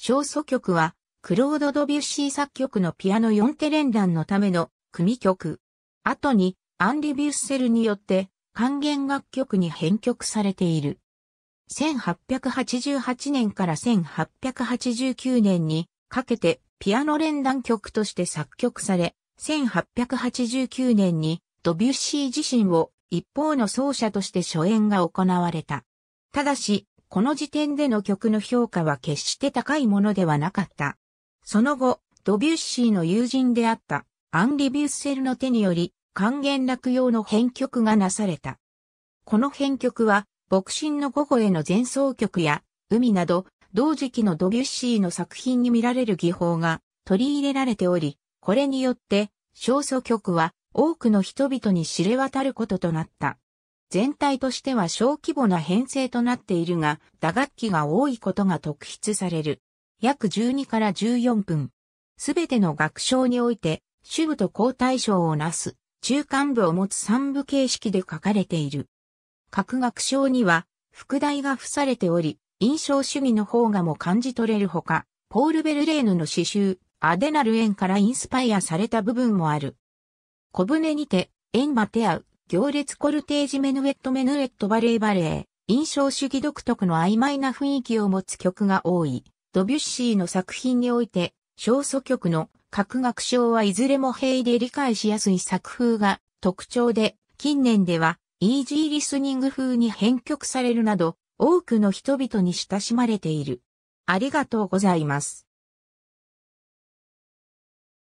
小祖曲は、クロード・ドビュッシー作曲のピアノ4手連弾のための組曲。後に、アンリ・ビュッセルによって、還元楽曲に編曲されている。1888年から1889年にかけてピアノ連弾曲として作曲され、1889年にドビュッシー自身を一方の奏者として初演が行われた。ただし、この時点での曲の評価は決して高いものではなかった。その後、ドビュッシーの友人であったアンリ・ビュッセルの手により、還元落用の編曲がなされた。この編曲は、牧神の午後への前奏曲や、海など、同時期のドビュッシーの作品に見られる技法が取り入れられており、これによって、小祖曲は多くの人々に知れ渡ることとなった。全体としては小規模な編成となっているが、打楽器が多いことが特筆される。約12から14分。すべての学章において、主部と交代章をなす、中間部を持つ三部形式で書かれている。各学章には、副題が付されており、印象主義の方がも感じ取れるほか、ポール・ベルレーヌの詩集、アデナルエンからインスパイアされた部分もある。小舟にて、エンマテアウ、行列コルテージメヌエットメヌエットバレーバレー、印象主義独特の曖昧な雰囲気を持つ曲が多い。ドビュッシーの作品において、小祖曲の各楽章はいずれも平で理解しやすい作風が特徴で、近年ではイージーリスニング風に編曲されるなど、多くの人々に親しまれている。ありがとうございます。